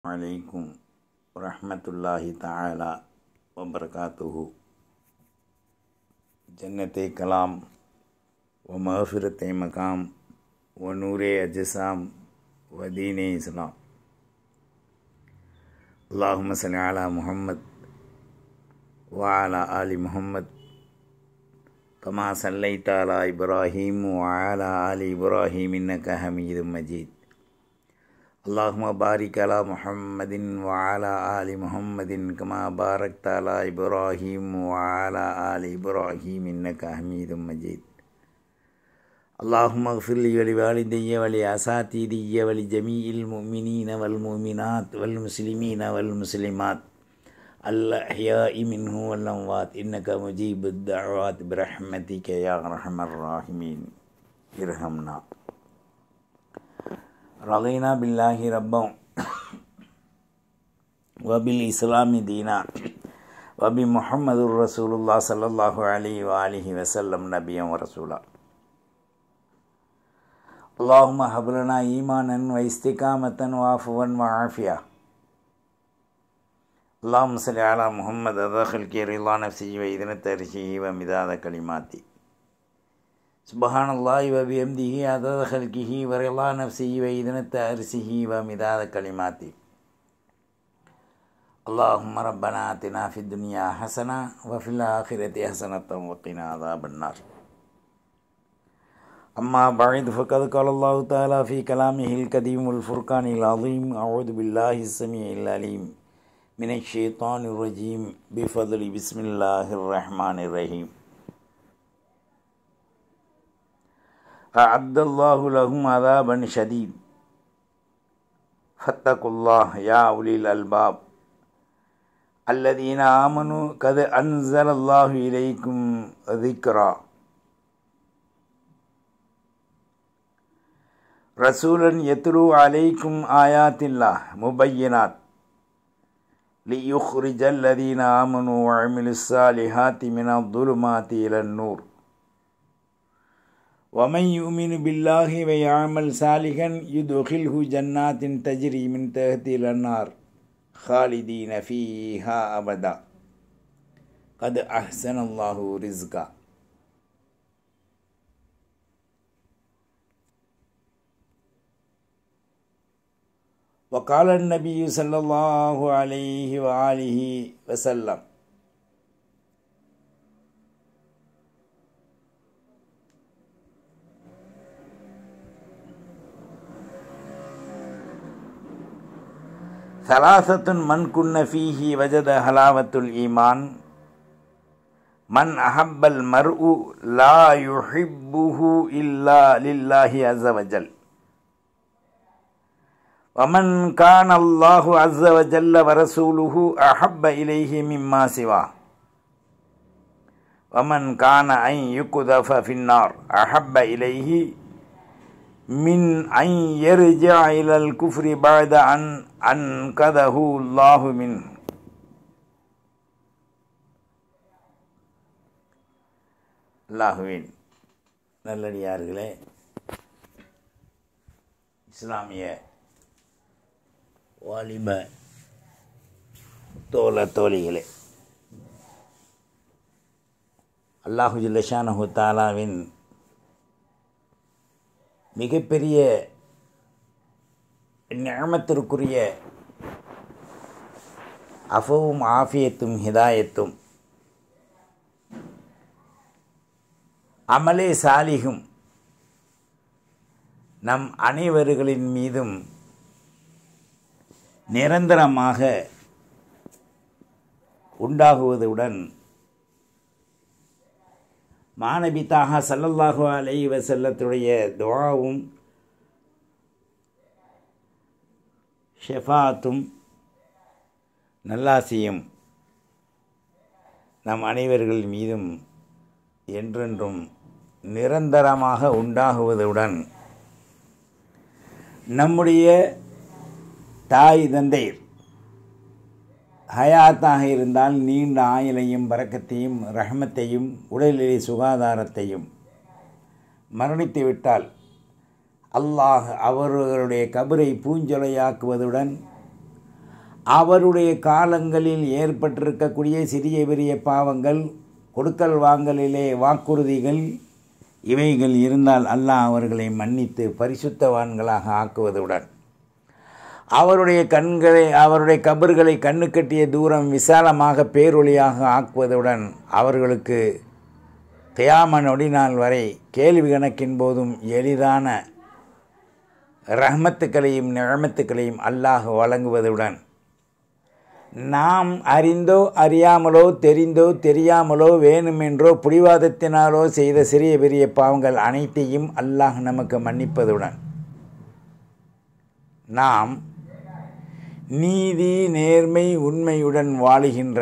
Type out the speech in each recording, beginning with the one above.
عليكم ورحمة الله تعالى وبركاته جنة كلام ومغفرة مقام ونور أجسام ودين إسلام اللهم صل على محمد وعلى آل محمد كما صليت على إبراهيم وعلى آل إبراهيم إنك حميد مجيد اللهم بارك على محمد وعلى آل محمد كما باركت على إبراهيم وعلى آل إبراهيم إنك حميد مجيد اللهم اغفر لي ولوالدي ولأساتذتي ولجميع المؤمنين والمؤمنات والمسلمين والمسلمات الأحياء منه والأموات إنك مجيب الدعوات برحمتك يا أرحم الراحمين ارحمنا رضينا بالله ربا وبالإسلام دينا وبمحمد رسول الله صلى الله عليه وآله وسلم نبيا ورسولا اللهم هب لنا إيمانا واستقامة وعفوا وعافية اللهم صل على محمد أدخل كير الله نفسه وإذن الترشيه ومداد كلماته سبحان الله وبيمده عدد خلقه ورضا نفسه وإذن التأرسه ومداد كلماته اللهم ربنا آتنا في الدنيا حسنة وفي الآخرة حسنة وقنا عذاب النار أما بعد فقد قال الله تعالى في كلامه القديم الفرقان العظيم أعوذ بالله السميع العليم من الشيطان الرجيم بفضل بسم الله الرحمن الرحيم أعد الله لهم عذابا شديد فاتقوا الله يا أولي الألباب الذين آمنوا قد أنزل الله إليكم ذكرًا رسولا يتلو عليكم آيات الله مبينات ليخرج الذين آمنوا وعملوا الصالحات من الظلمات إلى النور ومن يؤمن بالله ويعمل صالحا يدخله جنات تجري من تحتها النار خالدين فيها أبدا قد أحسن الله رزقا وقال النبي صلى الله عليه وآله وسلم ثلاثة من كن فيه وجد حلاوة الإيمان من أحب المرء لا يحبه إلا لله عز وجل ومن كان الله عز وجل ورسوله أحب إليه مما سواه ومن كان أن يقذف في النار أحب إليه من أن يرجع إلى الكفر بعد أن أنقذه الله منه அல்லாஹுவின் நல்லடியார்களே இஸ்லாமிய வாலிப தோழ தோழிகளே அல்லாஹு ஜில்லஷானஹு தாலாவின் மிகப்பெரிய ஞாமத்திற்குரிய அஃபவும் ஆஃபியத்தும் ஹிதாயத்தும் அமலே சாலிகும் நம் அனைவர்களின் மீதும் நிரந்தரமாக உண்டாகுவதுடன் மாணவி தாகா சல்லல்லாஹு அலை வசல்லத்துடைய துவாவும் ஷெஃபாத்தும் நல்லாசியும் நம் அனைவர்கள் மீதும் என்றென்றும் நிரந்தரமாக உண்டாகுவதுடன் நம்முடைய தாய் தந்தையர் ஹயாத்தாக இருந்தால் நீண்ட ஆயிலையும் பறக்கத்தையும் ரஹமத்தையும் உடலிலே சுகாதாரத்தையும் மரணித்து விட்டால் அல்லாஹ் அவர்களுடைய கபரை பூஞ்சொலையாக்குவதுடன் அவருடைய காலங்களில் ஏற்பட்டிருக்கக்கூடிய சிறிய பெரிய பாவங்கள் கொடுக்கல் வாங்கலிலே வாக்குறுதிகள் இவைகள் இருந்தால் அல்லாஹ் அவர்களை மன்னித்து பரிசுத்தவான்களாக ஆக்குவதுடன் அவருடைய கண்களை அவருடைய கபர்களை கண்ணு கட்டிய தூரம் விசாலமாக பேரொழியாக ஆக்குவதுடன் அவர்களுக்கு தியாம நொடிநாள் வரை கேள்வி கணக்கின் போதும் எளிதான ரஹமத்துக்களையும் நிழமத்துக்களையும் அல்லாஹ் வழங்குவதுடன் நாம் அறிந்தோ அறியாமலோ தெரிந்தோ தெரியாமலோ வேணுமென்றோ புடிவாதத்தினாலோ செய்த சிறிய பெரிய பாவங்கள் அனைத்தையும் அல்லாஹ் நமக்கு மன்னிப்பதுடன் நாம் நீதி நேர்மை உண்மையுடன் வாழுகின்ற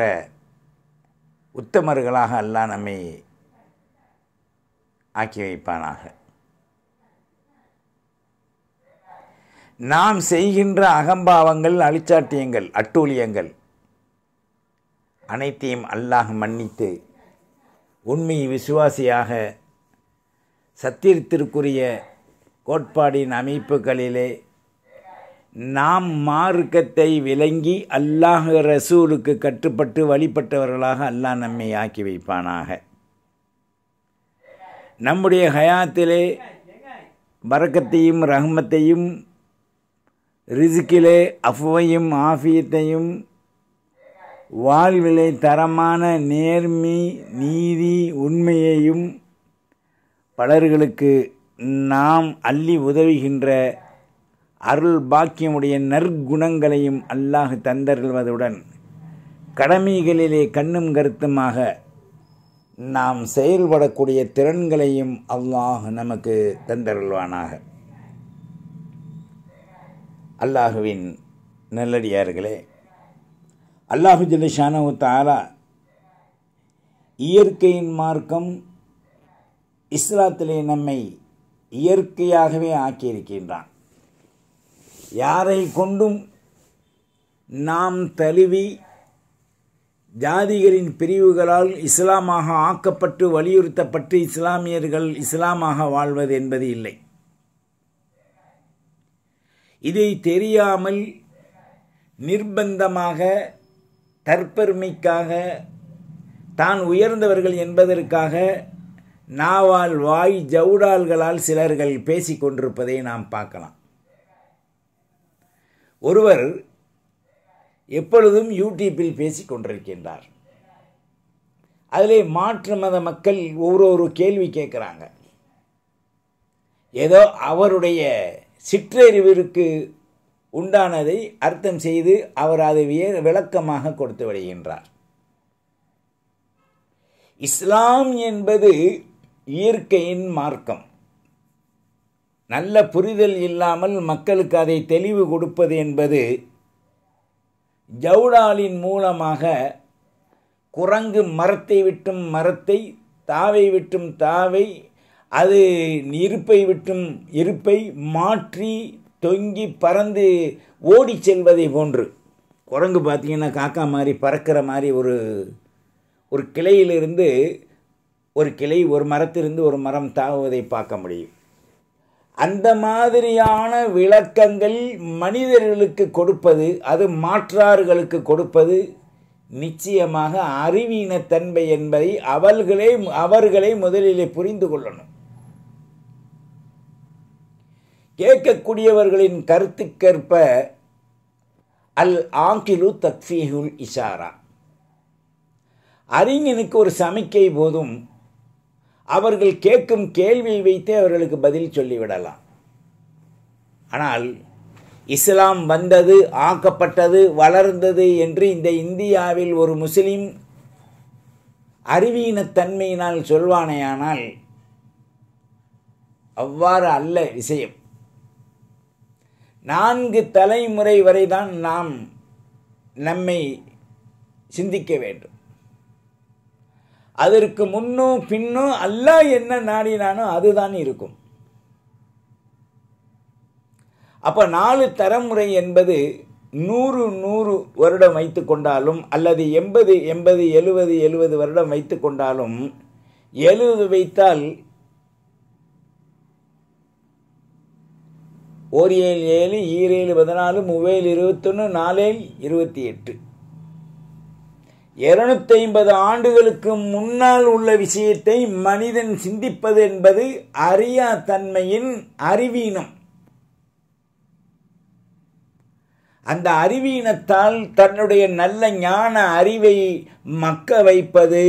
உத்தமர்களாக அல்லா நம்மை ஆக்கி வைப்பானாக நாம் செய்கின்ற அகம்பாவங்கள் அழிச்சாட்டியங்கள் அட்டூழியங்கள் அனைத்தையும் அல்லாஹ் மன்னித்து உண்மை விசுவாசியாக சத்தியத்திற்குரிய கோட்பாடின் அமைப்புகளிலே நாம் மார்க்கத்தை விளங்கி அல்லாஹ் ரசூலுக்கு கட்டுப்பட்டு வழிபட்டவர்களாக அல்லாஹ் நம்மை ஆக்கி வைப்பானாக நம்முடைய ஹயாத்திலே வரக்கத்தையும் ரஹ்மத்தையும் ரிசுக்கிலே அஃவையும் ஆஃபியத்தையும் வாழ்விலே தரமான நேர்மை நீதி உண்மையையும் பலர்களுக்கு நாம் அள்ளி உதவுகின்ற அருள் பாக்கியமுடைய நற்குணங்களையும் அல்லாஹ் தந்தருள்வதுடன் கடமைகளிலே கண்ணும் கருத்துமாக நாம் செயல்படக்கூடிய திறன்களையும் அல்லாஹ் நமக்கு தந்தருள்வானாக அல்லாஹுவின் நல்லடியார்களே அல்லாஹு ஜலிஷானவு தாரா இயற்கையின் மார்க்கம் இஸ்லாத்திலே நம்மை இயற்கையாகவே ஆக்கியிருக்கின்றான் யாரை கொண்டும் நாம் தழுவி ஜாதிகளின் பிரிவுகளால் இஸ்லாமாக ஆக்கப்பட்டு வலியுறுத்தப்பட்டு இஸ்லாமியர்கள் இஸ்லாமாக வாழ்வது என்பது இல்லை இதை தெரியாமல் நிர்பந்தமாக தற்பெருமைக்காக தான் உயர்ந்தவர்கள் என்பதற்காக நாவால் வாய் ஜவுடால்களால் சிலர்கள் பேசிக்கொண்டிருப்பதை நாம் பார்க்கலாம் ஒருவர் எப்பொழுதும் யூடியூப்பில் பேசி கொண்டிருக்கின்றார் அதிலே மாற்று மத மக்கள் ஒரு ஒரு கேள்வி கேட்குறாங்க ஏதோ அவருடைய சிற்றறிவிற்கு உண்டானதை அர்த்தம் செய்து அவர் அதை விளக்கமாக கொடுத்து விடுகின்றார் இஸ்லாம் என்பது இயற்கையின் மார்க்கம் நல்ல புரிதல் இல்லாமல் மக்களுக்கு அதை தெளிவு கொடுப்பது என்பது ஜவுடாலின் மூலமாக குரங்கு மரத்தை விட்டும் மரத்தை தாவை விட்டும் தாவை அது இருப்பை விட்டும் இருப்பை மாற்றி தொங்கி பறந்து ஓடி செல்வதை போன்று குரங்கு பார்த்திங்கன்னா காக்கா மாதிரி பறக்கிற மாதிரி ஒரு ஒரு கிளையிலிருந்து ஒரு கிளை ஒரு மரத்திலிருந்து ஒரு மரம் தாவுவதை பார்க்க முடியும் அந்த மாதிரியான விளக்கங்கள் மனிதர்களுக்கு கொடுப்பது அது மாற்றார்களுக்கு கொடுப்பது நிச்சயமாக அறிவீனத்தன்மை என்பதை அவர்களே அவர்களே முதலிலே புரிந்து கொள்ளணும் கேட்கக்கூடியவர்களின் கருத்துக்கேற்ப அல் ஆங்கிலு தக்ஃபீஹுல் இஷாரா அறிஞனுக்கு ஒரு சமிக்கை போதும் அவர்கள் கேட்கும் கேள்வியை வைத்தே அவர்களுக்கு பதில் சொல்லிவிடலாம் ஆனால் இஸ்லாம் வந்தது ஆக்கப்பட்டது வளர்ந்தது என்று இந்த இந்தியாவில் ஒரு முஸ்லீம் தன்மையினால் சொல்வானேயானால் அவ்வாறு அல்ல விஷயம் நான்கு தலைமுறை வரைதான் நாம் நம்மை சிந்திக்க வேண்டும் அதற்கு முன்னும் பின்னும் அல்லாஹ் என்ன நாடினானோ அதுதான் இருக்கும் அப்போ நாலு தரமுறை என்பது நூறு நூறு வருடம் வைத்து கொண்டாலும் அல்லது எண்பது எண்பது எழுபது எழுபது வருடம் வைத்து கொண்டாலும் எழுபது வைத்தால் ஓர் ஏழு ஏழு ஈரேழு பதினாலு மூவேழு இருபத்தொன்னு நாலேழு இருபத்தி எட்டு இருநூத்தி ஐம்பது ஆண்டுகளுக்கு முன்னால் உள்ள விஷயத்தை மனிதன் சிந்திப்பது என்பது அறியா தன்மையின் அறிவீனம் அந்த அறிவீனத்தால் தன்னுடைய நல்ல ஞான அறிவை மக்க வைப்பது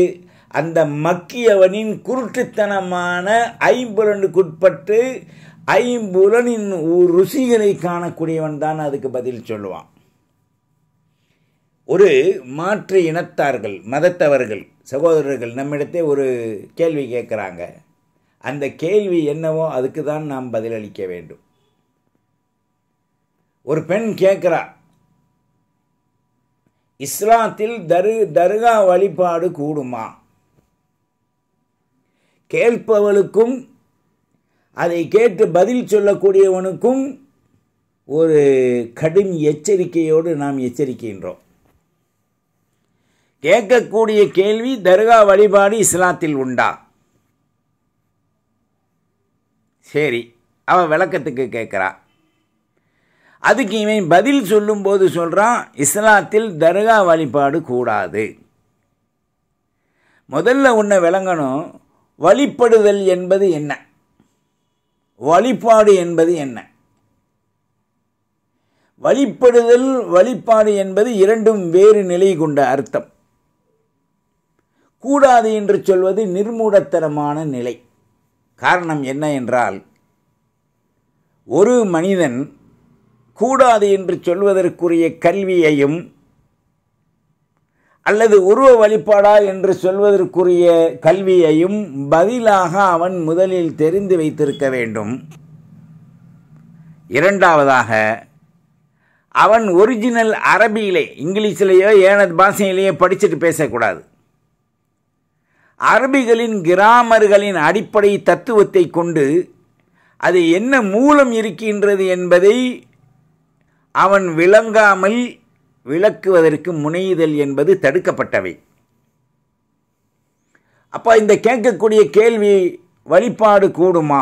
அந்த மக்கியவனின் குருட்டுத்தனமான ஐம்புலனுக்குட்பட்டு ஐம்புலனின் ருசிகளை காணக்கூடியவன் தான் அதுக்கு பதில் சொல்லுவான் ஒரு மாற்று இனத்தார்கள் மதத்தவர்கள் சகோதரர்கள் நம்மிடத்தே ஒரு கேள்வி கேட்குறாங்க அந்த கேள்வி என்னவோ அதுக்கு தான் நாம் பதிலளிக்க வேண்டும் ஒரு பெண் கேட்குறா இஸ்லாத்தில் தரு தர்கா வழிபாடு கூடுமா கேட்பவளுக்கும் அதை கேட்டு பதில் சொல்லக்கூடியவனுக்கும் ஒரு கடும் எச்சரிக்கையோடு நாம் எச்சரிக்கின்றோம் கேட்கக்கூடிய கேள்வி தர்கா வழிபாடு இஸ்லாத்தில் உண்டா சரி அவ விளக்கத்துக்கு கேட்குறா அதுக்கு இவன் பதில் சொல்லும்போது சொல்கிறான் இஸ்லாத்தில் தர்கா வழிபாடு கூடாது முதல்ல உன்னை விளங்கணும் வழிபடுதல் என்பது என்ன வழிபாடு என்பது என்ன வழிபடுதல் வழிபாடு என்பது இரண்டும் வேறு நிலை கொண்ட அர்த்தம் கூடாது என்று சொல்வது நிர்மூடத்தனமான நிலை காரணம் என்ன என்றால் ஒரு மனிதன் கூடாது என்று சொல்வதற்குரிய கல்வியையும் அல்லது உருவ வழிபாடா என்று சொல்வதற்குரிய கல்வியையும் பதிலாக அவன் முதலில் தெரிந்து வைத்திருக்க வேண்டும் இரண்டாவதாக அவன் ஒரிஜினல் அரபியிலே இங்கிலீஷிலேயோ ஏன பாஷையிலேயோ படிச்சுட்டு பேசக்கூடாது அரபிகளின் கிராமர்களின் அடிப்படை தத்துவத்தை கொண்டு அது என்ன மூலம் இருக்கின்றது என்பதை அவன் விளங்காமல் விளக்குவதற்கு முனைதல் என்பது தடுக்கப்பட்டவை அப்போ இந்த கேட்கக்கூடிய கேள்வி வழிபாடு கூடுமா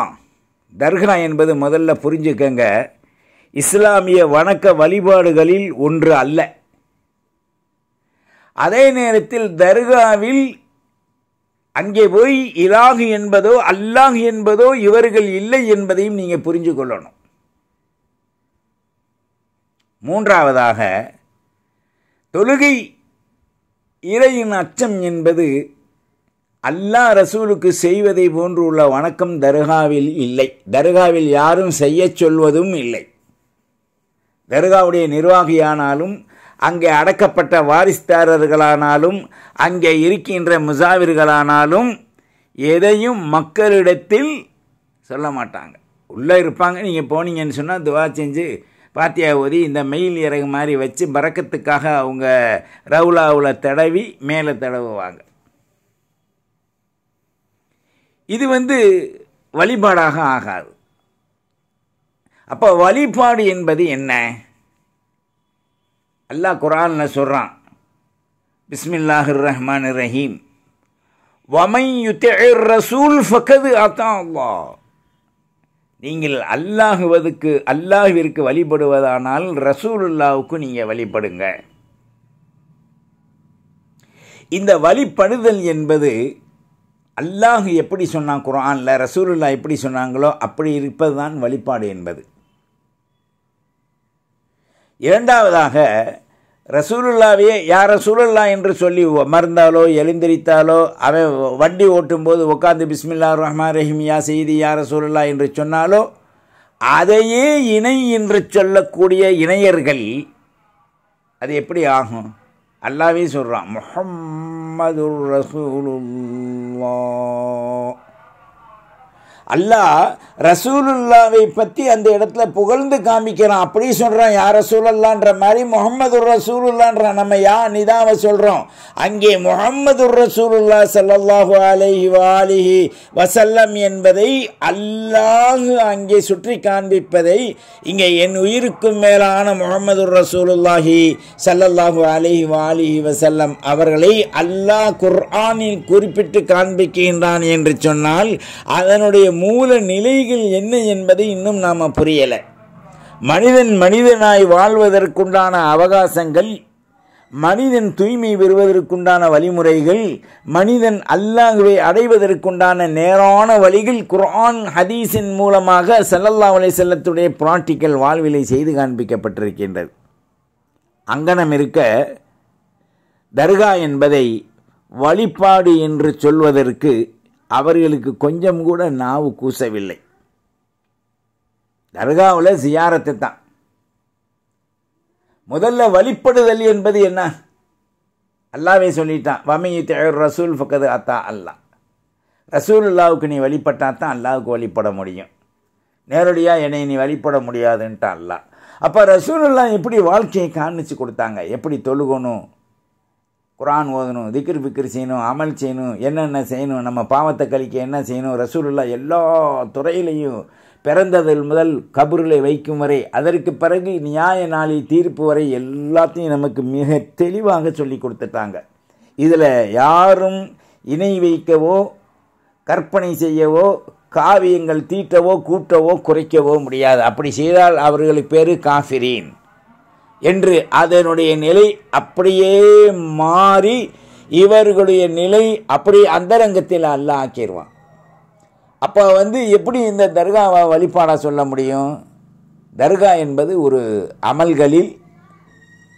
தர்கனா என்பது முதல்ல புரிஞ்சுக்கங்க இஸ்லாமிய வணக்க வழிபாடுகளில் ஒன்று அல்ல அதே நேரத்தில் தர்காவில் அங்கே போய் இலாகு என்பதோ அல்லாஹ் என்பதோ இவர்கள் இல்லை என்பதையும் நீங்கள் புரிஞ்சு கொள்ளணும் மூன்றாவதாக தொழுகை இறையின் அச்சம் என்பது அல்லா ரசூலுக்கு செய்வதை போன்று உள்ள வணக்கம் தர்காவில் இல்லை தர்காவில் யாரும் செய்ய சொல்வதும் இல்லை தர்காவுடைய நிர்வாகியானாலும் அங்கே அடக்கப்பட்ட வாரிசுதாரர்களானாலும் அங்கே இருக்கின்ற முசாவிர்களானாலும் எதையும் மக்களிடத்தில் சொல்ல மாட்டாங்க உள்ளே இருப்பாங்க நீங்கள் போனீங்கன்னு சொன்னால் துவா செஞ்சு பாத்தியா ஓதி இந்த மெயில் இறகு மாதிரி வச்சு பறக்கத்துக்காக அவங்க ரவுலாவில் தடவி மேலே தடவுவாங்க இது வந்து வழிபாடாக ஆகாது அப்போ வழிபாடு என்பது என்ன அல்லாஹ் குரான் சொல்கிறான் பிஸ்மில்லாஹிர் ரஹ்மான் ரஹீம் ரசூல் ஃபக்கது அத்தா நீங்கள் அல்லாஹுவதுக்கு அல்லாஹிற்கு வழிபடுவதானால் ரசூலுல்லாவுக்கு நீங்கள் வழிபடுங்க இந்த வழிபடுதல் என்பது அல்லாஹ் எப்படி சொன்னான் குரான்ல ரசூலுல்லா எப்படி சொன்னாங்களோ அப்படி இருப்பது தான் வழிபாடு என்பது இரண்டாவதாக ரசூலுல்லாவையே யார் ரசூலுல்லா என்று சொல்லி மறந்தாலோ எழுந்திரித்தாலோ அவன் வண்டி ஓட்டும்போது உட்காந்து பிஸ்மில்லா ரஹ்மா ரஹிமியா செய்தி யார் ரசூலுல்லா என்று சொன்னாலோ அதையே இணை என்று சொல்லக்கூடிய இணையர்கள் அது எப்படி ஆகும் அல்லாவே சொல்கிறான் முஹம்மது ரசூலுல்லா அல்லாஹ் ரசூலுல்லாவை பற்றி அந்த இடத்துல புகழ்ந்து காமிக்கிறான் அப்படி சொல்கிறான் யார் ரசூலல்லான்ற மாதிரி முகமது ரசூலுல்லான்றான் நம்ம யா நிதாவை சொல்கிறோம் அங்கே முகமது ரசூலுல்லா சல்லாஹு அலஹி வாலிஹி வசல்லம் என்பதை அல்லாஹு அங்கே சுற்றி காண்பிப்பதை இங்கே என் உயிருக்கும் மேலான முகமது ரசூலுல்லாஹி சல்லல்லாஹு அலஹி வாலிஹி வசல்லம் அவர்களை அல்லாஹ் குர்ஆனில் குறிப்பிட்டு காண்பிக்கின்றான் என்று சொன்னால் அதனுடைய மூல நிலைகள் என்ன என்பதை இன்னும் நாம் புரியலை மனிதன் மனிதனாய் வாழ்வதற்குண்டான அவகாசங்கள் மனிதன் தூய்மை பெறுவதற்குண்டான வழிமுறைகள் மனிதன் அல்லாஹுவை அடைவதற்குண்டான நேரான வழிகள் குரான் ஹதீஸின் மூலமாக செல்லல்லா அலை செல்லத்துடைய பிராக்டிக்கல் வாழ்விலை செய்து காண்பிக்கப்பட்டிருக்கின்றது அங்கனம் இருக்க தர்கா என்பதை வழிபாடு என்று சொல்வதற்கு அவர்களுக்கு கொஞ்சம் கூட நாவு கூசவில்லை தர்காவில் ஜியாரத்து தான் முதல்ல வழிபடுதல் என்பது என்ன அல்லாவே சொல்லிட்டான் வமையை தேர் ரசூல் ஃபக்கது அத்தா அல்லா ரசூல் அல்லாவுக்கு நீ வழிபட்டால் தான் அல்லாவுக்கு வழிபட முடியும் நேரடியாக என்னை நீ வழிபட முடியாதுன்ட்டான் அல்லா அப்போ ரசூல் எப்படி வாழ்க்கையை காண்பிச்சு கொடுத்தாங்க எப்படி தொழுகணும் குரான் ஓதணும் திக்ரு பிக்ர் செய்யணும் அமல் செய்யணும் என்னென்ன செய்யணும் நம்ம பாவத்தை கழிக்க என்ன செய்யணும் ரசூலுல்லா எல்லா துறையிலையும் பிறந்ததில் முதல் கபுருளை வைக்கும் வரை அதற்கு பிறகு நியாய நாளில் தீர்ப்பு வரை எல்லாத்தையும் நமக்கு மிக தெளிவாக சொல்லி கொடுத்துட்டாங்க இதில் யாரும் இணை வைக்கவோ கற்பனை செய்யவோ காவியங்கள் தீட்டவோ கூட்டவோ குறைக்கவோ முடியாது அப்படி செய்தால் அவர்களுக்கு பேர் காஃபிரீன் என்று அதனுடைய நிலை அப்படியே மாறி இவர்களுடைய நிலை அப்படியே அந்தரங்கத்தில் அல்ல ஆக்கிடுவான் அப்போ வந்து எப்படி இந்த தர்காவை வழிபாடாக சொல்ல முடியும் தர்கா என்பது ஒரு அமல்களில்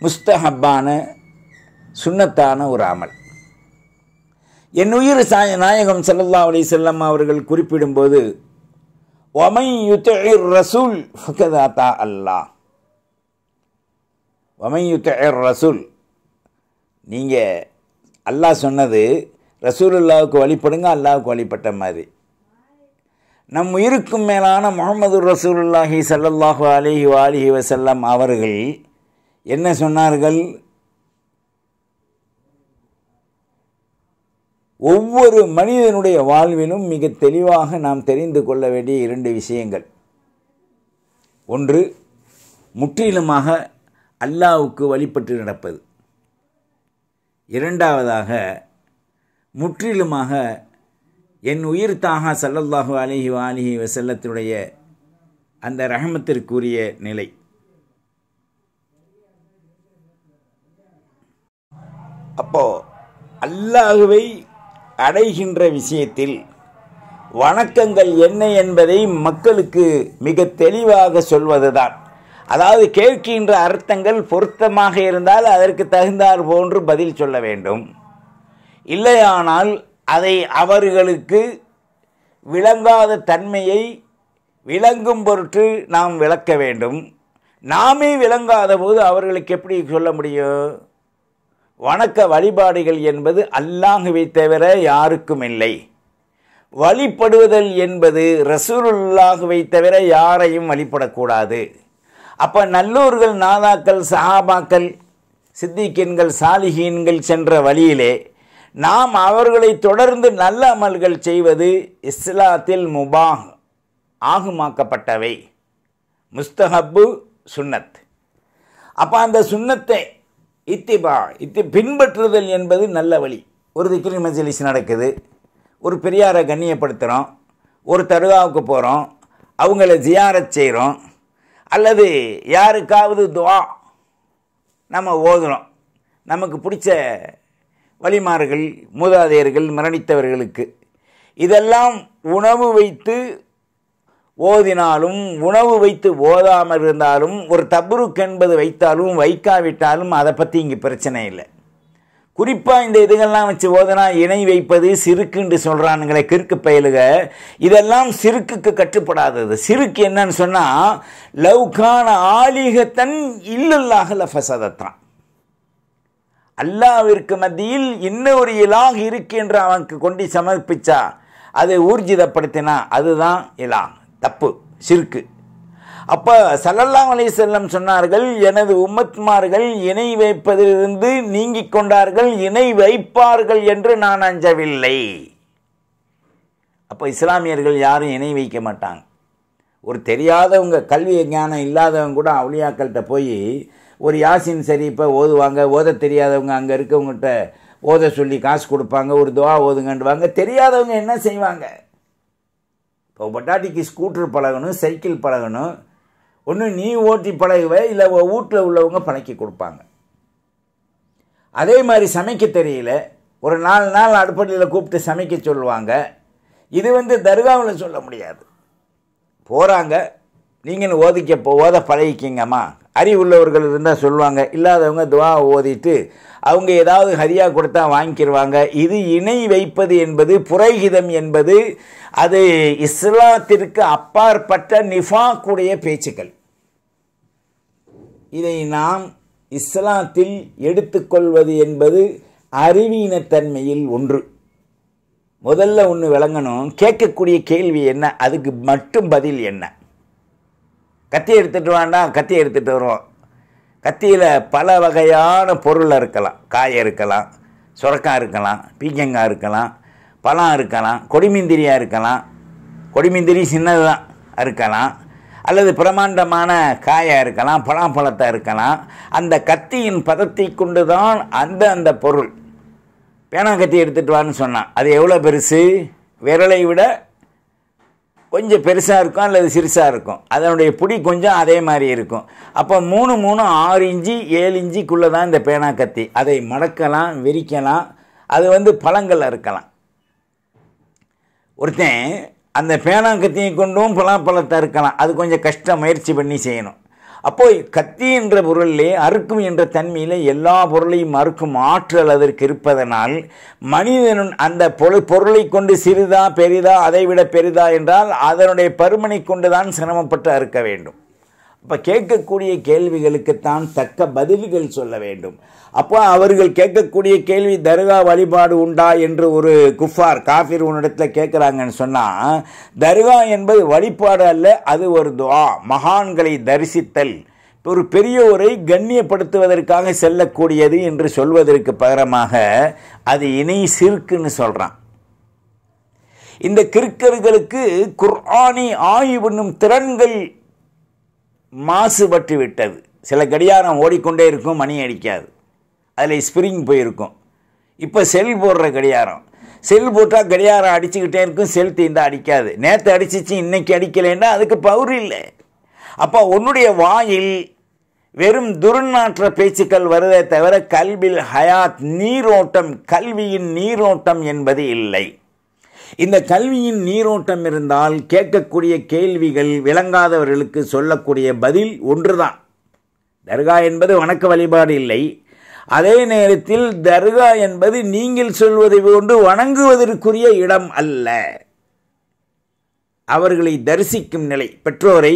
முஸ்தஹப்பான சுண்ணத்தான ஒரு அமல் என் உயிர் சாய நாயகம் செல்லல்லா அலி செல்லம் அவர்கள் குறிப்பிடும்போது ஒமை ரசூல் ஃபகதாத்தா அல்லாஹ் வமையுத்தர் ரசூல் நீங்கள் அல்லாஹ் சொன்னது அல்லாவுக்கு வழிபடுங்க அல்லாவுக்கு வழிபட்ட மாதிரி நம் உயிருக்கும் மேலான முகமது ரசூலுல்லாஹி சல்லல்லாஹு அலிஹி வாலிஹி வசல்லம் அவர்கள் என்ன சொன்னார்கள் ஒவ்வொரு மனிதனுடைய வாழ்விலும் மிக தெளிவாக நாம் தெரிந்து கொள்ள வேண்டிய இரண்டு விஷயங்கள் ஒன்று முற்றிலுமாக அல்லாவுக்கு வழிபட்டு நடப்பது இரண்டாவதாக முற்றிலுமாக என் உயிர் தாகா சல்லல்லாஹு அலிஹி வாலிஹி வசல்லத்தினுடைய அந்த ரஹமத்திற்குரிய நிலை அப்போ அல்லாஹுவை அடைகின்ற விஷயத்தில் வணக்கங்கள் என்ன என்பதை மக்களுக்கு மிக தெளிவாக சொல்வதுதான் அதாவது கேட்கின்ற அர்த்தங்கள் பொருத்தமாக இருந்தால் அதற்கு தகுந்தார் போன்று பதில் சொல்ல வேண்டும் இல்லையானால் அதை அவர்களுக்கு விளங்காத தன்மையை விளங்கும் பொருட்டு நாம் விளக்க வேண்டும் நாமே விளங்காத போது அவர்களுக்கு எப்படி சொல்ல முடியும் வணக்க வழிபாடுகள் என்பது அல்லாஹுவை தவிர யாருக்கும் இல்லை வழிபடுவதல் என்பது ரசூலுல்லாஹுவை தவிர யாரையும் வழிபடக்கூடாது அப்போ நல்லூர்கள் நாதாக்கள் சஹாபாக்கள் சித்திக்கின்கள் சாலிஹீன்கள் சென்ற வழியிலே நாம் அவர்களை தொடர்ந்து நல்ல அமல்கள் செய்வது இஸ்லாத்தில் முபாஹ் ஆகுமாக்கப்பட்டவை முஸ்தஹப்பு சுன்னத் அப்போ அந்த சுண்ணத்தை இத்திபா இத்தி பின்பற்றுதல் என்பது நல்ல வழி ஒரு திக்ரி நடக்குது ஒரு பெரியாரை கண்ணியப்படுத்துகிறோம் ஒரு தருகாவுக்கு போகிறோம் அவங்கள ஜியாரச் செய்கிறோம் அல்லது யாருக்காவது துவா நம்ம ஓதுனோம் நமக்கு பிடிச்ச வழிமார்கள் மூதாதையர்கள் மரணித்தவர்களுக்கு இதெல்லாம் உணவு வைத்து ஓதினாலும் உணவு வைத்து ஓதாமல் இருந்தாலும் ஒரு தபுருக்கு என்பது வைத்தாலும் வைக்காவிட்டாலும் அதை பற்றி இங்கே பிரச்சனை இல்லை குறிப்பாக இந்த இதுகள்லாம் வச்சு போதுனா இணை வைப்பது சிறுக்குன்னு சொல்கிறானுங்களே கிறுக்கு பயலுக இதெல்லாம் சிறுக்குக்கு கட்டுப்படாதது சிறுக்கு என்னன்னு சொன்னால் லவ்கான ஆலிகத்தன் இல்லல்லாக லஃபசதத்தான் அல்லாவிற்கு மத்தியில் ஒரு இலாக இருக்கு என்று அவனுக்கு கொண்டு சமர்ப்பிச்சா அதை ஊர்ஜிதப்படுத்தினா அதுதான் இலாங் தப்பு சிறுக்கு அப்போ சல்லல்லா அலி செல்லம் சொன்னார்கள் எனது உம்மத்மார்கள் இணை வைப்பதிலிருந்து நீங்கிக் கொண்டார்கள் இணை வைப்பார்கள் என்று நான் அஞ்சவில்லை அப்போ இஸ்லாமியர்கள் யாரும் இணை வைக்க மாட்டாங்க ஒரு தெரியாதவங்க கல்வி ஞானம் இல்லாதவங்க கூட அவளியாக்கள்கிட்ட போய் ஒரு யாசின் ஷரீஃபை ஓதுவாங்க ஓத தெரியாதவங்க அங்கே இருக்கவங்ககிட்ட ஓத சொல்லி காசு கொடுப்பாங்க ஒரு துவா ஓதுங்கன்றுவாங்க தெரியாதவங்க என்ன செய்வாங்க இப்போ பட்டாட்டிக்கு ஸ்கூட்டர் பழகணும் சைக்கிள் பழகணும் ஒன்று நீ ஓட்டி பழகுவ இல்லை வீட்டில் உள்ளவங்க பணக்கி கொடுப்பாங்க அதே மாதிரி சமைக்க தெரியல ஒரு நாலு நாள் அடுப்படியில் கூப்பிட்டு சமைக்க சொல்லுவாங்க இது வந்து தர்காவில் சொல்ல முடியாது போகிறாங்க நீங்கள் ஓதிக்க ஓத பழகிக்கிங்கம்மா அறிவுள்ளவர்கள் இருந்தால் சொல்லுவாங்க இல்லாதவங்க துவா ஓதிட்டு அவங்க ஏதாவது ஹதியா கொடுத்தா வாங்கிக்கிடுவாங்க இது இணை வைப்பது என்பது புரோகிதம் என்பது அது இஸ்லாத்திற்கு அப்பாற்பட்ட நிஃபாக்குடைய பேச்சுக்கள் இதை நாம் இஸ்லாத்தில் எடுத்துக்கொள்வது என்பது அறிவீனத்தன்மையில் ஒன்று முதல்ல ஒன்று விளங்கணும் கேட்கக்கூடிய கேள்வி என்ன அதுக்கு மட்டும் பதில் என்ன கத்தி எடுத்துகிட்டு வாண்டா கத்தி எடுத்துகிட்டு வருவோம் கத்தியில் பல வகையான பொருள் இருக்கலாம் காய் இருக்கலாம் சுரக்காய் இருக்கலாம் பீக்கங்காய் இருக்கலாம் பழம் இருக்கலாம் கொடிமிந்திரியாக இருக்கலாம் கொடிமிந்திரி சின்னது தான் இருக்கலாம் அல்லது பிரமாண்டமான காயாக இருக்கலாம் பலாப்பழத்தை இருக்கலாம் அந்த கத்தியின் பதத்தை கொண்டு தான் அந்த அந்த பொருள் பேனா கத்தி எடுத்துகிட்டு வான்னு சொன்னான் அது எவ்வளோ பெருசு விரலை விட கொஞ்சம் பெருசாக இருக்கும் அல்லது சிறுசாக இருக்கும் அதனுடைய பிடி கொஞ்சம் அதே மாதிரி இருக்கும் அப்போ மூணு மூணு ஆறு இஞ்சி ஏழு இஞ்சிக்குள்ளே தான் இந்த பேனா கத்தி அதை மடக்கலாம் விரிக்கலாம் அது வந்து பழங்கள் இருக்கலாம் ஒருத்தன் அந்த பேனாங்கத்தையும் கொண்டும் பலாப்பழத்தை இருக்கலாம் அது கொஞ்சம் கஷ்டம் முயற்சி பண்ணி செய்யணும் அப்போ கத்தி என்ற பொருளிலே அறுக்கும் என்ற தன்மையில் எல்லா பொருளையும் அறுக்கும் ஆற்றல் அதற்கு இருப்பதனால் மனிதனும் அந்த பொருளை கொண்டு சிறிதா பெரிதா அதைவிட பெரிதா என்றால் அதனுடைய பருமனை கொண்டுதான் சிரமப்பட்டு அறுக்க வேண்டும் அப்போ கேட்கக்கூடிய கேள்விகளுக்குத்தான் தக்க பதில்கள் சொல்ல வேண்டும் அப்போ அவர்கள் கேட்கக்கூடிய கேள்வி தர்கா வழிபாடு உண்டா என்று ஒரு குஃபார் காஃபிர் உன்னிடத்தில் கேட்குறாங்கன்னு சொன்னால் தர்கா என்பது வழிபாடு அல்ல அது ஒரு துவா மகான்களை தரிசித்தல் ஒரு பெரியோரை கண்ணியப்படுத்துவதற்காக செல்லக்கூடியது என்று சொல்வதற்கு பகரமாக அது இணை சிறுக்குன்னு சொல்கிறான் இந்த கிறுக்கர்களுக்கு குர்ஆனி ஆய்வு திறன்கள் மாசுபட்டு விட்டது சில கடியாரம் ஓடிக்கொண்டே இருக்கும் மணி அடிக்காது அதில் ஸ்ப்ரிங் போயிருக்கும் இப்போ செல் போடுற கடியாரம் செல் போட்டால் கடியாரம் அடிச்சுக்கிட்டே இருக்கும் செல் தீந்தால் அடிக்காது நேற்று அடிச்சிச்சு இன்றைக்கி அடிக்கலைன்னா அதுக்கு பவுர் இல்லை அப்போ உன்னுடைய வாயில் வெறும் துர்நாற்ற பேச்சுக்கள் வருவதை தவிர கல்வியில் ஹயாத் நீரோட்டம் கல்வியின் நீரோட்டம் என்பது இல்லை இந்த கல்வியின் நீரோட்டம் இருந்தால் கேட்கக்கூடிய கேள்விகள் விளங்காதவர்களுக்கு சொல்லக்கூடிய பதில் ஒன்றுதான் தர்கா என்பது வணக்க வழிபாடு இல்லை அதே நேரத்தில் தர்கா என்பது நீங்கள் சொல்வதை போன்று வணங்குவதற்குரிய இடம் அல்ல அவர்களை தரிசிக்கும் நிலை பெற்றோரை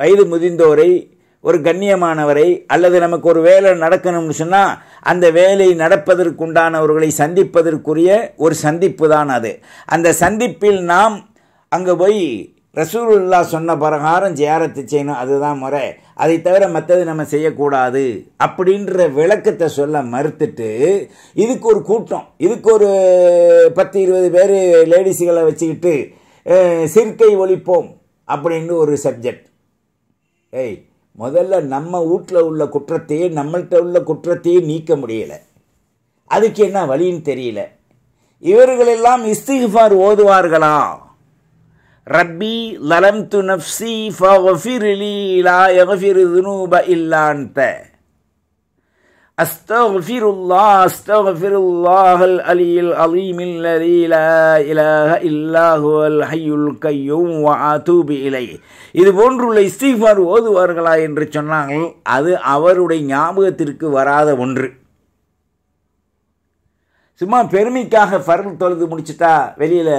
வயது முதிர்ந்தோரை ஒரு கண்ணியமானவரை அல்லது நமக்கு ஒரு வேலை நடக்கணும்னு சொன்னால் அந்த வேலை நடப்பதற்குண்டானவர்களை சந்திப்பதற்குரிய ஒரு சந்திப்பு தான் அது அந்த சந்திப்பில் நாம் அங்கே போய் ரசூலுல்லா சொன்ன பிரகாரம் ஜெயாரத்து செய்யணும் அதுதான் முறை அதை தவிர மற்றது நம்ம செய்யக்கூடாது அப்படின்ற விளக்கத்தை சொல்ல மறுத்துட்டு இதுக்கு ஒரு கூட்டம் இதுக்கு ஒரு பத்து இருபது பேர் லேடிஸுகளை வச்சுக்கிட்டு சிற்கை ஒழிப்போம் அப்படின்னு ஒரு சப்ஜெக்ட் ஏய் முதல்ல நம்ம வீட்டில் உள்ள குற்றத்தையே நம்மள்கிட்ட உள்ள குற்றத்தையே நீக்க முடியலை அதுக்கு என்ன வழின்னு தெரியல இவர்களெல்லாம் இஸ்திஃபார் ஓதுவார்களா ரப்பி லலம் து நப்சி ஃபஃபிரிலி லா யஃபிரு இல்லான்ட்ட أستغفر الله أستغفر الله الألي العظيم الذي لا إله إلا هو الحي القيوم وأتوب இது போன்றுள்ள இஸ்திஃபார் ஓதுவார்களா என்று சொன்னாங்கள் அது அவருடைய ஞாபகத்திற்கு வராத ஒன்று சும்மா பெருமைக்காக ஃபர்ல் தொழுது முடிச்சுட்டா வெளியில்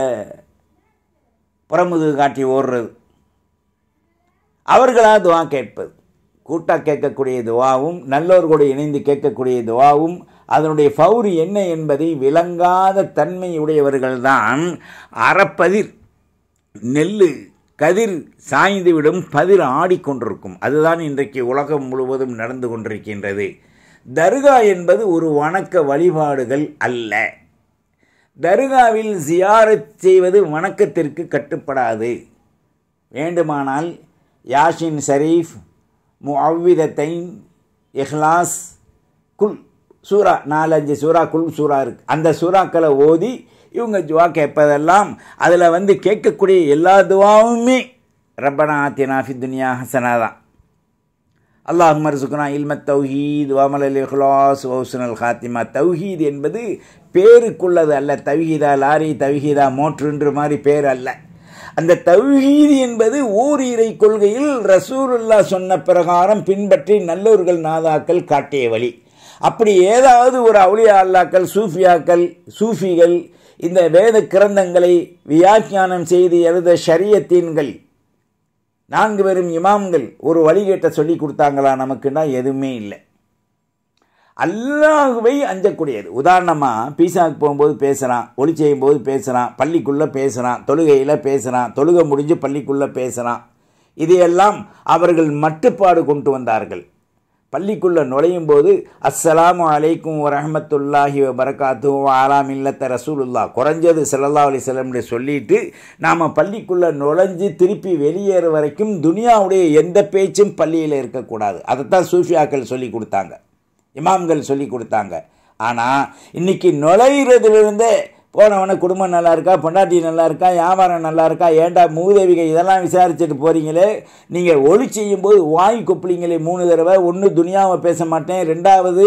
புறமுது காட்டி ஓடுறது அவர்களாக துவா கேட்பது கூட்டாக கேட்கக்கூடிய துவாவும் நல்லோர்களோடு இணைந்து கேட்கக்கூடிய துவாவும் அதனுடைய பௌரி என்ன என்பதை விளங்காத உடையவர்கள்தான் அறப்பதிர் நெல் கதிர் சாய்ந்துவிடும் பதிர் ஆடிக்கொண்டிருக்கும் அதுதான் இன்றைக்கு உலகம் முழுவதும் நடந்து கொண்டிருக்கின்றது தர்கா என்பது ஒரு வணக்க வழிபாடுகள் அல்ல தர்காவில் ஜியாரத் செய்வது வணக்கத்திற்கு கட்டுப்படாது வேண்டுமானால் யாஷின் ஷரீஃப் முவ்விதத்தையும் இஹ்லாஸ் குல் சூறா நாலஞ்சு சூறா குல் சூறா இருக்குது அந்த சூறாக்களை ஓதி இவங்க ஜுவா கேட்பதெல்லாம் அதில் வந்து கேட்கக்கூடிய எல்லா துவாவுமே ரப்பனா ஆத்தினாஃபி துனியா ஹசனா தான் அல்லாஹ் மர்சுக்குனா இல்மத் தௌஹீத் வாமல் இஹ்லாஸ் ஓசுனல் ஹாத்திமா தௌஹீத் என்பது பேருக்குள்ளது அல்ல தவிகிதா லாரி தவிஹீதா என்று மாதிரி பேர் அல்ல அந்த தௌஹீது என்பது ஊர் இறை கொள்கையில் ரசூருல்லா சொன்ன பிரகாரம் பின்பற்றி நல்லோர்கள் நாதாக்கள் காட்டிய வழி அப்படி ஏதாவது ஒரு அவுளியா அல்லாக்கள் சூஃபியாக்கள் சூஃபிகள் இந்த வேத கிரந்தங்களை வியாக்கியானம் செய்து எழுத ஷரியத்தீன்கள் நான்கு பேரும் இமாம்கள் ஒரு வழிகேட்டை சொல்லி கொடுத்தாங்களா நமக்குன்னா எதுவுமே இல்லை அல்லாகவே அஞ்சக்கூடியது உதாரணமாக பீசாவுக்கு போகும்போது பேசுகிறான் ஒளி செய்யும் போது பேசுகிறான் பள்ளிக்குள்ளே பேசுகிறான் தொழுகையில் பேசுகிறான் தொழுகை முடிஞ்சு பள்ளிக்குள்ளே பேசுகிறான் இதையெல்லாம் அவர்கள் மட்டுப்பாடு கொண்டு வந்தார்கள் பள்ளிக்குள்ளே நுழையும் போது அஸ்ஸலாமு அலைக்கும் வரஹமத்துல்லாஹி வரகாத்து ஆலாம் இல்லத்த ரசூலுல்லா குறைஞ்சது செல்லல்லா அலி செல்லம்னு சொல்லிட்டு நாம் பள்ளிக்குள்ளே நுழைஞ்சு திருப்பி வெளியேற வரைக்கும் துனியாவுடைய எந்த பேச்சும் பள்ளியில் இருக்கக்கூடாது அதைத்தான் சூஃபியாக்கள் சொல்லி கொடுத்தாங்க இமாம்கள் சொல்லி கொடுத்தாங்க ஆனால் இன்றைக்கி நுழையிறதுலேருந்தே போனவனே குடும்பம் நல்லா இருக்கா பொண்டாட்டி நல்லா இருக்கா வியாபாரம் நல்லா இருக்கா ஏண்டா மூதேவிக இதெல்லாம் விசாரிச்சுட்டு போகிறீங்களே நீங்கள் ஒளி செய்யும்போது வாய் கொப்பிளிங்களே மூணு தடவை ஒன்று துனியாவை பேச மாட்டேன் ரெண்டாவது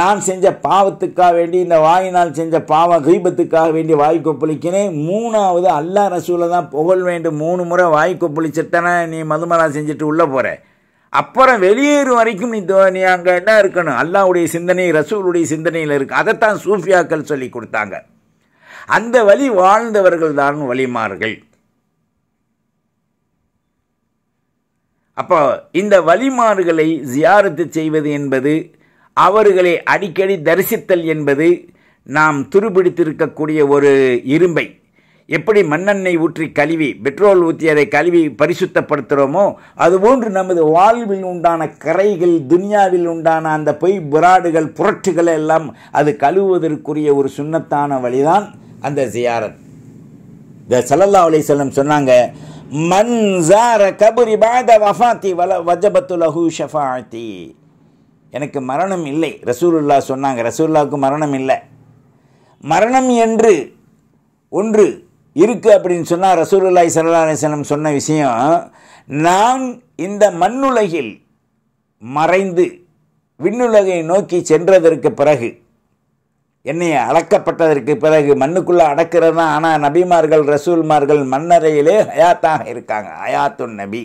நான் செஞ்ச பாவத்துக்காக வேண்டி இந்த வாயினால் செஞ்ச பாவம் கீபத்துக்காக வேண்டி வாய் கொப்பளிக்கினேன் மூணாவது அல்லா ரசூலை தான் புகழ் வேண்டும் மூணு முறை வாய் கொப்பளிச்சுட்டானே நீ மதுமலா செஞ்சுட்டு உள்ளே போகிறேன் அப்புறம் வெளியேறும் வரைக்கும் நீ நீ அங்கே என்ன இருக்கணும் அல்லாவுடைய சிந்தனை ரசூலுடைய சிந்தனையில் இருக்கு அதைத்தான் சூஃபியாக்கள் சொல்லி கொடுத்தாங்க அந்த வழி வாழ்ந்தவர்கள் தான் வழிமார்கள் அப்போ இந்த வழிமாறுகளை ஜியாரத்து செய்வது என்பது அவர்களை அடிக்கடி தரிசித்தல் என்பது நாம் துருபிடித்திருக்கக்கூடிய ஒரு இரும்பை எப்படி மண்ணெண்ணெய் ஊற்றி கழுவி பெட்ரோல் ஊற்றி அதை கழுவி பரிசுத்தப்படுத்துகிறோமோ அதுபோன்று நமது வாழ்வில் உண்டான கரைகள் துனியாவில் உண்டான அந்த பொய் புராடுகள் புரட்டுகள் எல்லாம் அது கழுவுவதற்குரிய ஒரு சுண்ணத்தான வழிதான் அந்த ஜியாரத் இந்த சல்லல்லா செல்லம் சொன்னாங்க மன்சார கபுரி பாத வஃபாத்தி வல வஜபத்து லஹு ஷஃபாத்தி எனக்கு மரணம் இல்லை ரசூலுல்லா சொன்னாங்க ரசூல்லாவுக்கு மரணம் இல்லை மரணம் என்று ஒன்று இருக்குது அப்படின்னு சொன்னால் ரசூலுல்லாய் சல்லா சொன்ன விஷயம் நான் இந்த மண்ணுலகில் மறைந்து விண்ணுலகை நோக்கி சென்றதற்கு பிறகு என்னை அளக்கப்பட்டதற்கு பிறகு மண்ணுக்குள்ளே அடக்கிறது தான் ஆனால் நபிமார்கள் ரசூல்மார்கள் மன்னரையிலே ஹயாத்தாக இருக்காங்க அயாத்துன் நபி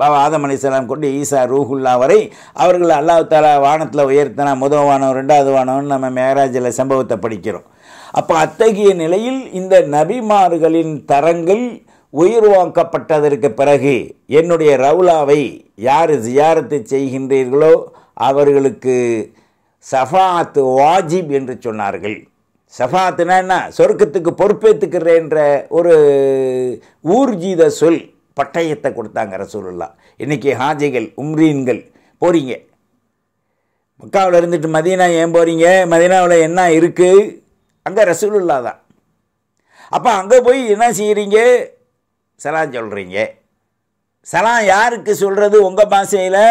பாபா ஆதம் அலிஸ்லாம் கொண்டு ஈசா ரூஹுல்லா வரை அவர்கள் அல்லாஹ் தாலா வானத்தில் உயர்த்தினா முதல் வானம் ரெண்டாவது வானம்னு நம்ம மேகராஜில் சம்பவத்தை படிக்கிறோம் அப்போ அத்தகைய நிலையில் இந்த நபிமார்களின் தரங்கள் உயிர்வாக்கப்பட்டதற்கு பிறகு என்னுடைய ரவுலாவை யார் ஜியாரத்து செய்கின்றீர்களோ அவர்களுக்கு சஃபாத் வாஜிப் என்று சொன்னார்கள் சஃபாத்துனா என்ன சொர்க்கத்துக்கு பொறுப்பேற்றுக்கிறேன்ற ஒரு ஊர்ஜித சொல் பட்டயத்தை கொடுத்தாங்க ரசூலுல்லா இன்றைக்கி ஹாஜிகள் உம்ரீன்கள் போகிறீங்க மக்காவில் இருந்துட்டு மதீனா ஏன் போகிறீங்க மதீனாவில் என்ன இருக்குது அங்கே ரசூலுல்லா தான் அப்போ அங்கே போய் என்ன செய்கிறீங்க சலாம் சொல்கிறீங்க சலாம் யாருக்கு சொல்கிறது உங்கள் பாஷையில்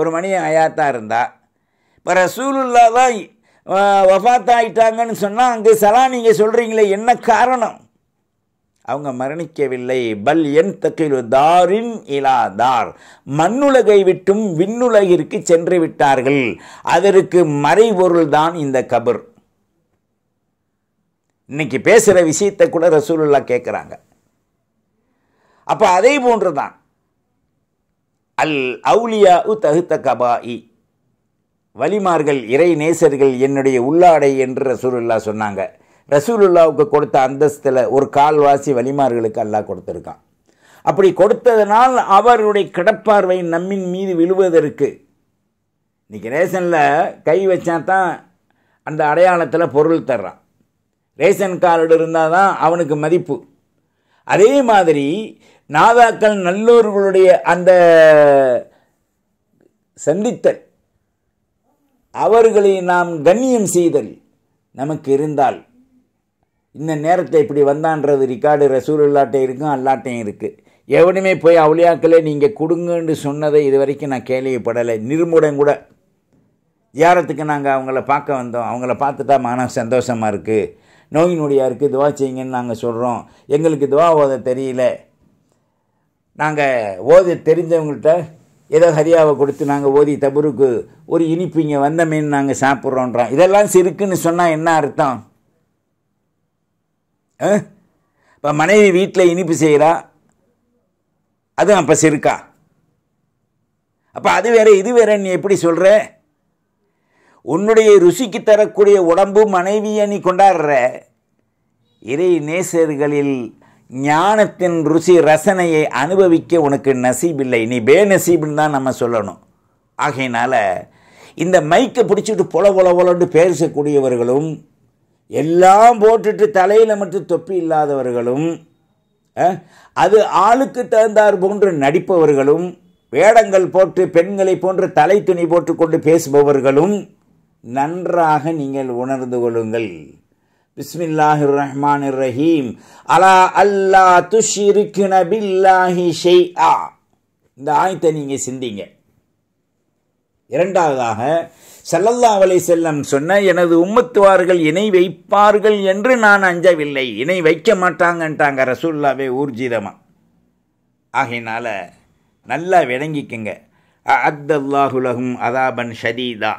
ஒரு மணி அயாத்தாக இருந்தா இப்போ ரசூலுல்லா தான் வஃபாத்தாயிட்டாங்கன்னு சொன்னால் அங்கே சலாம் நீங்கள் சொல்கிறீங்களே என்ன காரணம் அவங்க மரணிக்கவில்லை பல் என் தக்கிலு தாரின் இலா தார் மண்ணுலகை விட்டும் விண்ணுலகிற்கு சென்று விட்டார்கள் அதற்கு மறைபொருள் தான் இந்த கபர் இன்றைக்கி பேசுகிற விஷயத்தை கூட ரசூலுல்லா கேட்குறாங்க அப்போ அதே போன்று தான் அல் அவுலியா உ தகுத்த இ வலிமார்கள் இறை நேசர்கள் என்னுடைய உள்ளாடை என்று ரசூலுல்லா சொன்னாங்க ரசூலுல்லாவுக்கு கொடுத்த அந்தஸ்தில் ஒரு கால்வாசி வலிமார்களுக்கு அல்லாஹ் கொடுத்துருக்கான் அப்படி கொடுத்ததனால் அவருடைய கிடப்பார்வை நம்மின் மீது விழுவதற்கு இன்றைக்கி ரேஷனில் கை வச்சா தான் அந்த அடையாளத்தில் பொருள் தர்றான் ரேஷன் கார்டு இருந்தால் தான் அவனுக்கு மதிப்பு அதே மாதிரி நாதாக்கள் நல்லூர்களுடைய அந்த சந்தித்தல் அவர்களை நாம் கண்ணியம் செய்தல் நமக்கு இருந்தால் இந்த நேரத்தை இப்படி வந்தான்றது ரிக்கார்டு ரசூல் இல்லாட்டையும் இருக்கும் அல்லாட்டையும் இருக்குது எவனுமே போய் அவளியாக்களே நீங்கள் கொடுங்கன்னு சொன்னதை இது வரைக்கும் நான் கேள்விப்படலை நிர்முடன் கூட யாரத்துக்கு நாங்கள் அவங்கள பார்க்க வந்தோம் அவங்கள பார்த்துட்டா மன சந்தோஷமாக இருக்குது நோயினுடையாருக்கு துவா செய்யுங்கன்னு நாங்கள் சொல்கிறோம் எங்களுக்கு துவா ஓத தெரியல நாங்கள் ஓத தெரிஞ்சவங்கள்ட்ட ஏதோ ஹரியாவை கொடுத்து நாங்கள் ஓதி தபுருக்கு ஒரு இனிப்பு இங்கே வந்த மீன் நாங்கள் சாப்பிட்றோன்றோம் இதெல்லாம் சிறுக்குன்னு சொன்னால் என்ன அர்த்தம் இப்போ மனைவி வீட்டில் இனிப்பு செய்கிறா அதுவும் அப்போ சிறுக்கா அப்போ அது வேற இது வேறு நீ எப்படி சொல்கிற உன்னுடைய ருசிக்கு தரக்கூடிய உடம்பு மனைவியை நீ கொண்டாடுற இறை நேசர்களில் ஞானத்தின் ருசி ரசனையை அனுபவிக்க உனக்கு நசீபில்லை நீ பே பேநசீப்னு தான் நம்ம சொல்லணும் ஆகையினால் இந்த மைக்கை பிடிச்சிட்டு பொல பொல பொலன்ட்டு பேசக்கூடியவர்களும் எல்லாம் போட்டுட்டு தலையில் மட்டும் தொப்பி இல்லாதவர்களும் அது ஆளுக்கு தகுந்தார் போன்று நடிப்பவர்களும் வேடங்கள் போட்டு பெண்களை போன்று தலை துணி போட்டுக்கொண்டு பேசுபவர்களும் நன்றாக நீங்கள் உணர்ந்து கொள்ளுங்கள் பிஸ்மில்லாஹி ரஹ்மான் ரஹீம் அலா அல்லா துஷிருக்குன பில்லாஹி ஆ இந்த ஆயத்தை நீங்கள் சிந்திங்க இரண்டாவதாக சல்லல்லா அலை செல்லம் சொன்ன எனது உம்மத்துவார்கள் இணை வைப்பார்கள் என்று நான் அஞ்சவில்லை இணை வைக்க மாட்டாங்கன்ட்டாங்க ரசூல்லாவே ஊர்ஜிதமாக ஆகையினால் நல்லா விளங்கிக்குங்க அத்தல்லாஹுலகும் அதாபன் ஷதீதா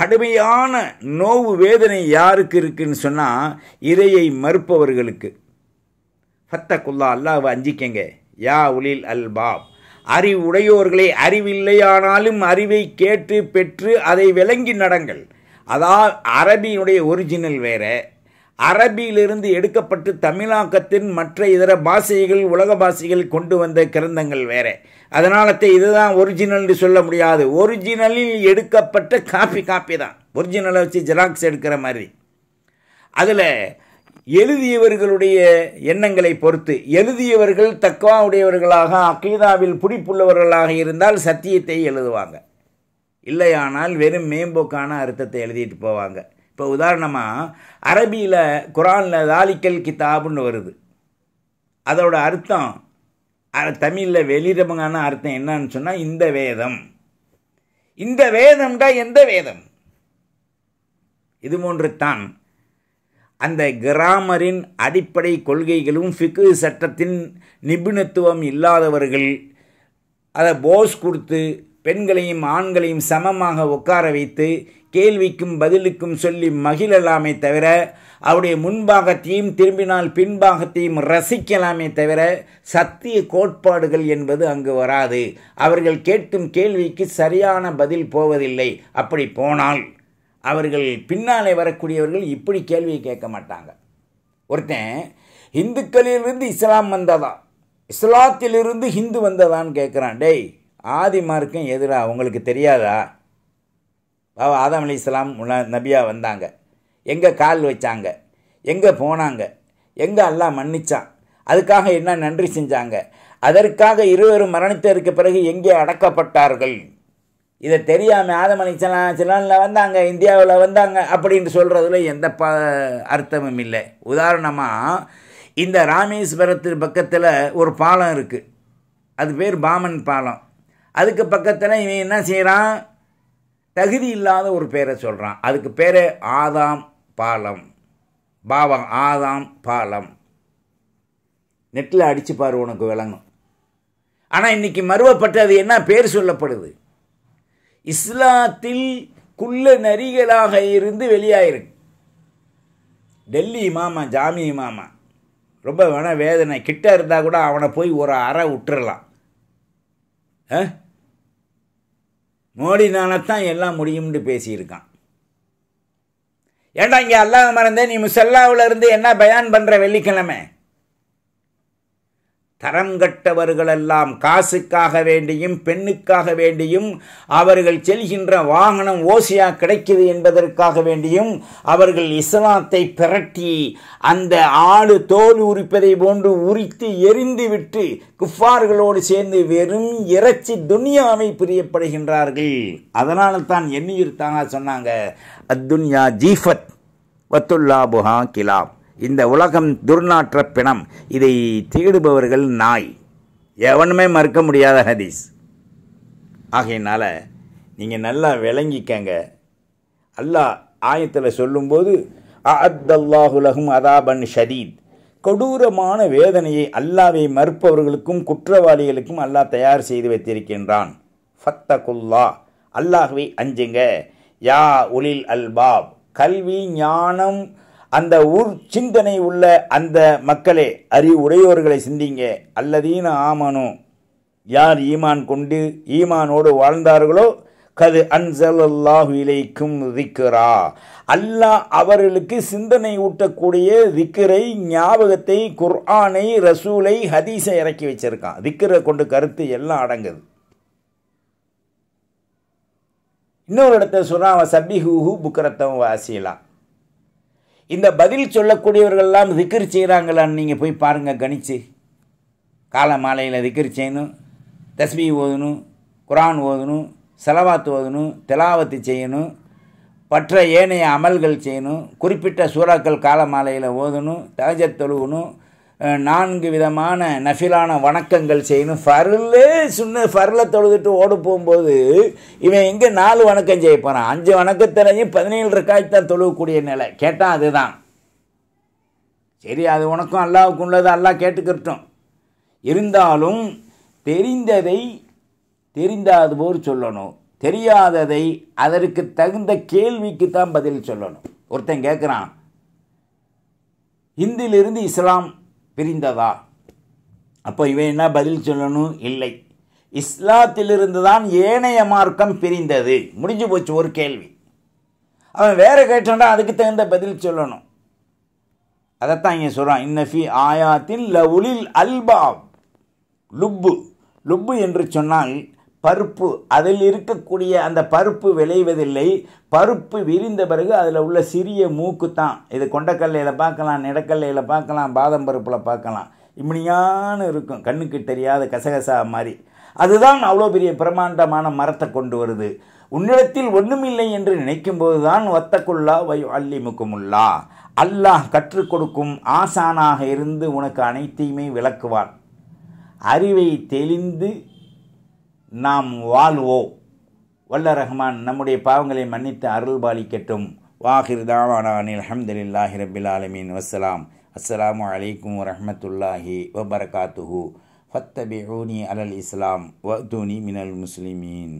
கடுமையான நோவு வேதனை யாருக்கு இருக்குன்னு சொன்னால் இதையை மறுப்பவர்களுக்கு ஃபத்தக்குல்லா அல்லாவை அஞ்சிக்கங்க யா உலில் பாப் அறிவுடையோர்களை அறிவில்லையானாலும் அறிவை கேட்டு பெற்று அதை விளங்கி நடங்கள் அதாவது அரபியினுடைய ஒரிஜினல் வேறு அரபியிலிருந்து எடுக்கப்பட்டு தமிழாக்கத்தின் மற்ற இதர பாஷைகள் உலக பாஷைகள் கொண்டு வந்த கிரந்தங்கள் வேற அதனால இதுதான் ஒரிஜினல்னு சொல்ல முடியாது ஒரிஜினலில் எடுக்கப்பட்ட காப்பி காப்பி தான் ஒரிஜினலை வச்சு ஜெராக்ஸ் எடுக்கிற மாதிரி அதில் எழுதியவர்களுடைய எண்ணங்களை பொறுத்து எழுதியவர்கள் உடையவர்களாக அக்லீதாவில் பிடிப்புள்ளவர்களாக இருந்தால் சத்தியத்தை எழுதுவாங்க இல்லையானால் வெறும் மேம்போக்கான அர்த்தத்தை எழுதிட்டு போவாங்க இப்போ உதாரணமாக அரபியில் குரானில் தாலிக்கல் கித்தாப்னு வருது அதோட அர்த்தம் தமிழில் வெளிரமங்கான அர்த்தம் என்னன்னு சொன்னால் இந்த வேதம் இந்த வேதம்டா எந்த வேதம் இது போன்று தான் அந்த கிராமரின் அடிப்படை கொள்கைகளும் ஃபிக்கு சட்டத்தின் நிபுணத்துவம் இல்லாதவர்கள் அதை போஸ் கொடுத்து பெண்களையும் ஆண்களையும் சமமாக உட்கார வைத்து கேள்விக்கும் பதிலுக்கும் சொல்லி மகிழலாமே தவிர அவருடைய முன்பாகத்தையும் திரும்பினால் பின்பாகத்தையும் ரசிக்கலாமே தவிர சத்திய கோட்பாடுகள் என்பது அங்கு வராது அவர்கள் கேட்கும் கேள்விக்கு சரியான பதில் போவதில்லை அப்படி போனால் அவர்கள் பின்னாலே வரக்கூடியவர்கள் இப்படி கேள்வியை கேட்க மாட்டாங்க ஒருத்தன் இந்துக்களிலிருந்து இஸ்லாம் வந்ததா இஸ்லாத்திலிருந்து ஹிந்து வந்ததான்னு கேட்குறான் டேய் ஆதிமார்க்கும் எதிராக அவங்களுக்கு தெரியாதா பாபா ஆதாம் அலி இஸ்லாம் நபியாக வந்தாங்க எங்கே கால் வச்சாங்க எங்கே போனாங்க எங்கே அல்லா மன்னிச்சான் அதுக்காக என்ன நன்றி செஞ்சாங்க அதற்காக இருவரும் மரணித்ததற்கு பிறகு எங்கே அடக்கப்பட்டார்கள் இதை தெரியாமல் ஆதமணி சிலானில் வந்தாங்க இந்தியாவில் வந்தாங்க அப்படின்னு சொல்கிறதுல எந்த ப அர்த்தமும் இல்லை உதாரணமாக இந்த ராமேஸ்வரத்து பக்கத்தில் ஒரு பாலம் இருக்குது அது பேர் பாமன் பாலம் அதுக்கு பக்கத்தில் இவன் என்ன செய்கிறான் தகுதி இல்லாத ஒரு பேரை சொல்கிறான் அதுக்கு பேர் ஆதாம் பாலம் பாவம் ஆதாம் பாலம் நெட்டில் அடித்து பார் உனக்கு விளங்கும் ஆனால் இன்றைக்கி மறுவப்பட்டு அது என்ன பேர் சொல்லப்படுது இஸ்லாத்தில் குள்ள நரிகளாக இருந்து வெளியாயிருக்கு டெல்லி இமாமா ஜாமி இமாமா ரொம்ப வேணா வேதனை கிட்ட இருந்தால் கூட அவனை போய் ஒரு அறை விட்டுறலாம் ஆ மோடினால்தான் எல்லாம் முடியும்னு பேசியிருக்கான் ஏண்டா இங்கே அல்லாஹ் மறந்தேன் நீ முசல்லாவில் இருந்து என்ன பயான் பண்ணுற வெள்ளிக்கிழமை தரம் கட்டவர்களெல்லாம் காசுக்காக வேண்டியும் பெண்ணுக்காக வேண்டியும் அவர்கள் செல்கின்ற வாகனம் ஓசியா கிடைக்கிது என்பதற்காக வேண்டியும் அவர்கள் இஸ்லாத்தை பிரட்டி அந்த ஆடு தோல் உரிப்பதை போன்று உரித்து எரிந்துவிட்டு குஃபார்களோடு சேர்ந்து வெறும் இறைச்சி துன்யாவை பிரியப்படுகின்றார்கள் அதனால தான் எண்ணியிருத்தாங்க சொன்னாங்க அத்துன்யா ஜீஃபத் வத்துல்லா புஹா கிலாப் இந்த உலகம் துர்நாற்ற பிணம் இதை தேடுபவர்கள் நாய் எவனுமே மறுக்க முடியாத ஹதீஸ் ஆகையினால் நீங்கள் நல்லா விளங்கிக்கங்க அல்லாஹ் ஆயத்தில் சொல்லும்போது அத்தல்லாஹுலகும் அதாபன் ஷதீத் கொடூரமான வேதனையை அல்லாவை மறுப்பவர்களுக்கும் குற்றவாளிகளுக்கும் அல்லாஹ் தயார் செய்து வைத்திருக்கின்றான் ஃபத்தகுல்லா அல்லாஹுவை அஞ்சுங்க யா உலில் அல்பாப் கல்வி ஞானம் அந்த ஊர் சிந்தனை உள்ள அந்த மக்களே அறிவு உடையோர்களை சிந்திங்க அல்லதீன ஆமனும் யார் ஈமான் கொண்டு ஈமானோடு வாழ்ந்தார்களோ கது அன்சல்லாஹு இலைக்கும் திக்கிறா அல்லாஹ் அவர்களுக்கு சிந்தனை ஊட்டக்கூடிய ரிக்கரை ஞாபகத்தை குர்ஆனை ரசூலை ஹதீஸை இறக்கி வச்சிருக்கான் ரிக்கரை கொண்டு கருத்து எல்லாம் அடங்குது இன்னொரு இடத்த சொன்னா அவன் சபிஹூஹு புக்கரத்தம் வாசியலாம் இந்த பதில் சொல்லக்கூடியவர்கள்லாம் திக்கர் செய்கிறாங்களான்னு நீங்கள் போய் பாருங்கள் கணிச்சு காலை மாலையில் திக்கர் செய்யணும் தஸ்மி ஓதணும் குரான் ஓதணும் செலவாத்து ஓதணும் தெலாவத்து செய்யணும் பற்ற ஏனைய அமல்கள் செய்யணும் குறிப்பிட்ட சூறாக்கள் காலமாலையில் ஓதணும் தகஜத் தொழுகணும் நான்கு விதமான நஃபிலான வணக்கங்கள் செய்யணும் ஃபர்லே சொன்ன ஃபர்ல தொழுதுட்டு ஓடு போகும்போது இவன் எங்கே நாலு வணக்கம் செய்ய போகிறான் அஞ்சு வணக்கத்திலையும் பதினேழு ரக்காய்க்கு தான் தொழுவக்கூடிய நிலை கேட்டால் அதுதான் சரி அது உனக்கும் அல்லாவுக்கு உள்ளது அல்லா கேட்டுக்கிட்டோம் இருந்தாலும் தெரிந்ததை தெரிந்தாது போர் சொல்லணும் தெரியாததை அதற்கு தகுந்த கேள்விக்கு தான் பதில் சொல்லணும் ஒருத்தன் கேட்குறான் இந்திலிருந்து இஸ்லாம் பிரிந்ததா அப்போ இவன் என்ன பதில் சொல்லணும் இல்லை இஸ்லாத்திலிருந்து தான் ஏனைய மார்க்கம் பிரிந்தது முடிஞ்சு போச்சு ஒரு கேள்வி அவன் வேறு கேட்டான் அதுக்கு தகுந்த பதில் சொல்லணும் அதைத்தான் இங்கே சொல்கிறான் இன்னஃபி ஆயாத்தின் லவுலில் அல்பாப் லுப்பு லுப்பு என்று சொன்னால் பருப்பு அதில் இருக்கக்கூடிய அந்த பருப்பு விளைவதில்லை பருப்பு விரிந்த பிறகு அதில் உள்ள சிறிய மூக்கு தான் இது கொண்டக்கல்லையில் பார்க்கலாம் நிடக்கல்லையில் பார்க்கலாம் பாதம் பருப்பில் பார்க்கலாம் இப்படியான இருக்கும் கண்ணுக்கு தெரியாத கசகசா மாதிரி அதுதான் அவ்வளோ பெரிய பிரமாண்டமான மரத்தை கொண்டு வருது உன்னிடத்தில் ஒன்றுமில்லை என்று நினைக்கும்போது தான் ஒத்தக்குள்ளா வை அள்ளி முக்குமுல்லா அல்லாஹ் கற்றுக் கொடுக்கும் ஆசானாக இருந்து உனக்கு அனைத்தையுமே விளக்குவான் அறிவை தெளிந்து நாம் வாழ்வோ வல்ல ரஹ்மான் நம்முடைய பாவங்களை மன்னித்து அருள் பாலிக்கட்டும் வாஹிர் தாவானானில் அஹமதுல்லாஹி ரபில் ஆலமீன் வசலாம் அஸ்லாம் வலைக்கம் வரமத்துல்லாஹி ஃபத்தபி ஊனி அலல் இஸ்லாம் வதூனி மினல் முஸ்லிமீன்